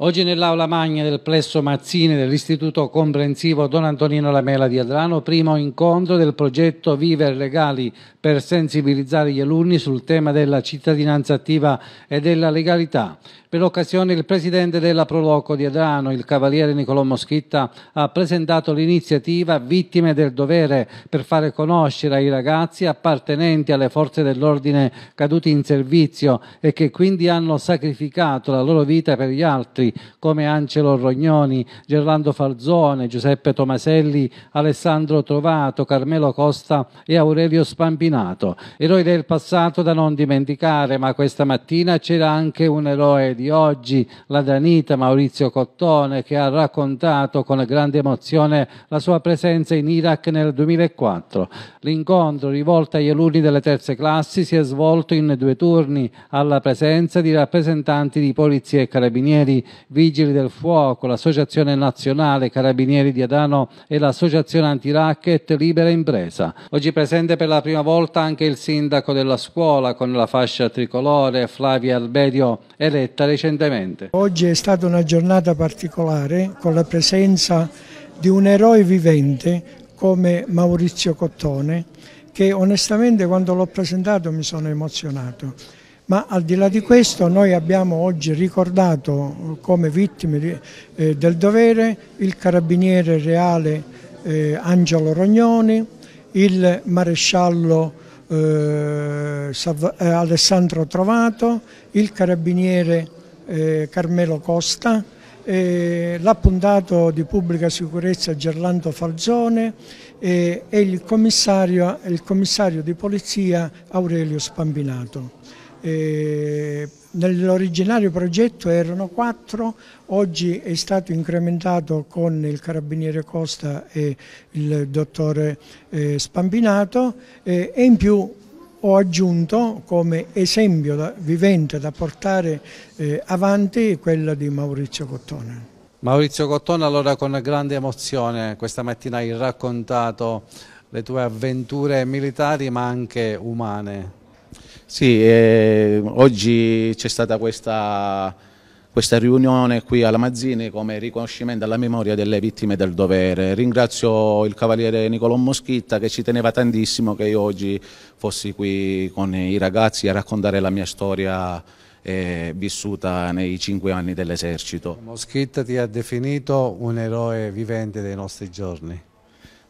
Oggi nell'aula magna del plesso Mazzini dell'Istituto Comprensivo Don Antonino Lamela di Adrano, primo incontro del progetto Viver Legali per sensibilizzare gli alunni sul tema della cittadinanza attiva e della legalità. Per l'occasione il presidente della Proloco di Adrano, il cavaliere Nicolò Moschitta, ha presentato l'iniziativa Vittime del dovere per fare conoscere ai ragazzi appartenenti alle forze dell'ordine caduti in servizio e che quindi hanno sacrificato la loro vita per gli altri altri come Angelo Rognoni, Gerlando Falzone, Giuseppe Tomaselli, Alessandro Trovato, Carmelo Costa e Aurelio Spampinato. Eroi del passato da non dimenticare, ma questa mattina c'era anche un eroe di oggi, la Danita Maurizio Cottone, che ha raccontato con grande emozione la sua presenza in Iraq nel 2004. L'incontro rivolto agli alunni delle terze classi si è svolto in due turni alla presenza di rappresentanti di polizia e carabinieri Vigili del Fuoco, l'Associazione Nazionale Carabinieri di Adano e l'Associazione Antiracket Libera Impresa. Oggi presente per la prima volta anche il sindaco della scuola con la fascia tricolore Flavia Albedio, eletta recentemente. Oggi è stata una giornata particolare con la presenza di un eroe vivente come Maurizio Cottone che onestamente quando l'ho presentato mi sono emozionato ma al di là di questo noi abbiamo oggi ricordato eh, come vittime eh, del dovere il carabiniere reale eh, Angelo Rognoni, il maresciallo Alessandro Trovato, il carabiniere Carmelo Costa, l'appuntato di pubblica sicurezza Gerlando Falzone e il commissario, il commissario di polizia Aurelio Spambinato. Eh, Nell'originario progetto erano quattro, oggi è stato incrementato con il carabiniere Costa e il dottore eh, Spampinato eh, e in più ho aggiunto come esempio da, vivente da portare eh, avanti quello di Maurizio Cottone. Maurizio Cottone allora con grande emozione questa mattina hai raccontato le tue avventure militari ma anche umane. Sì, eh, oggi c'è stata questa, questa, riunione qui alla Mazzini come riconoscimento alla memoria delle vittime del dovere. Ringrazio il cavaliere Nicolò Moschitta che ci teneva tantissimo che io oggi fossi qui con i ragazzi a raccontare la mia storia eh, vissuta nei cinque anni dell'esercito. Moschitta ti ha definito un eroe vivente dei nostri giorni.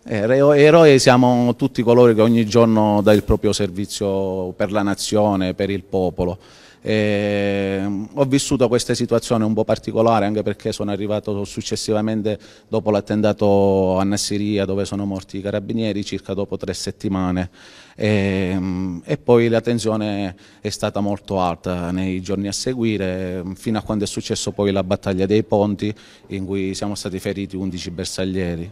Eh, eroi siamo tutti coloro che ogni giorno dà il proprio servizio per la nazione, per il popolo. E eh, ho vissuto questa situazione un po' particolare anche perché sono arrivato successivamente dopo l'attentato a Nassiria dove sono morti i carabinieri circa dopo tre settimane e, eh, e, poi la tensione è stata molto alta nei giorni a seguire fino a quando è successo poi la battaglia dei ponti in cui siamo stati feriti 11 bersaglieri.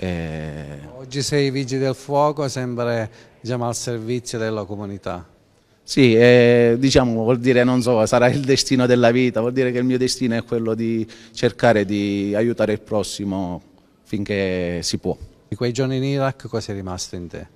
E... Eh, Oggi sei vigili del fuoco, sempre diciamo, al servizio della comunità. Sì, eh, diciamo, vuol dire, non so, sarà il destino della vita, vuol dire che il mio destino è quello di cercare di aiutare il prossimo finché si può. Di quei giorni in Iraq cosa è rimasto in te?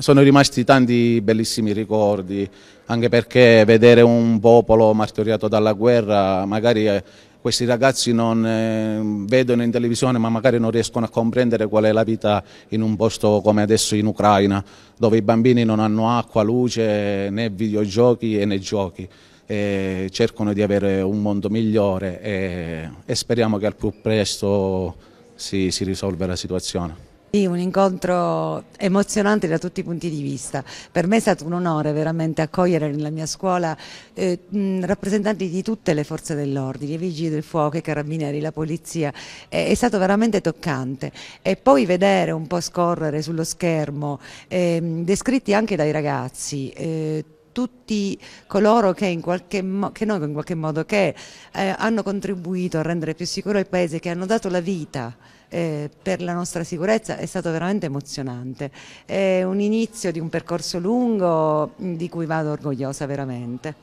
Sono rimasti tanti bellissimi ricordi, anche perché vedere un popolo martoriato dalla guerra magari eh, questi ragazzi non eh, vedono in televisione ma magari non riescono a comprendere qual è la vita in un posto come adesso in Ucraina, dove i bambini non hanno acqua, luce, né videogiochi né giochi. E cercano di avere un mondo migliore e, e speriamo che al più presto si, si risolva la situazione. Sì, un incontro emozionante da tutti i punti di vista. Per me è stato un onore veramente accogliere nella mia scuola eh, mh, rappresentanti di tutte le forze dell'ordine, i vigili del fuoco, i carabinieri, la polizia. È, è, stato veramente toccante. E poi vedere un po' scorrere sullo schermo, eh, descritti anche dai ragazzi, eh, tutti coloro che, in qualche mo- che noi in qualche modo che, eh, hanno contribuito a rendere più sicuro il Paese, che hanno dato la vita eh, per la nostra sicurezza è stato veramente emozionante. È un inizio di un percorso lungo di cui vado orgogliosa veramente.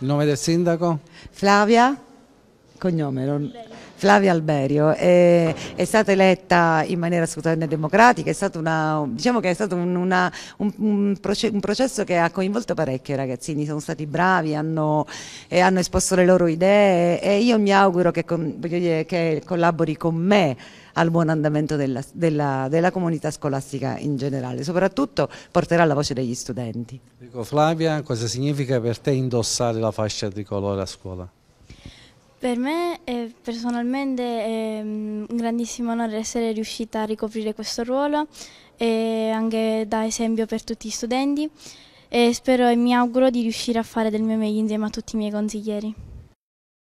Il nome del sindaco? Flavia, cognome. Non... Flavia Alberio è, è stata eletta in maniera assolutamente democratica, è stato, una, diciamo è stato un, una, un, un, processo che ha coinvolto parecchi ragazzini, sono stati bravi, hanno, eh, hanno esposto le loro idee e io mi auguro che, con, dire, che collabori con me al buon andamento della, della, della, comunità scolastica in generale, soprattutto porterà la voce degli studenti. Dico Flavia, cosa significa per te indossare la fascia tricolore a scuola? Per me eh, personalmente è mm, un grandissimo onore essere riuscita a ricoprire questo ruolo e anche da esempio per tutti gli studenti e spero e mi auguro di riuscire a fare del mio meglio insieme a tutti i miei consiglieri.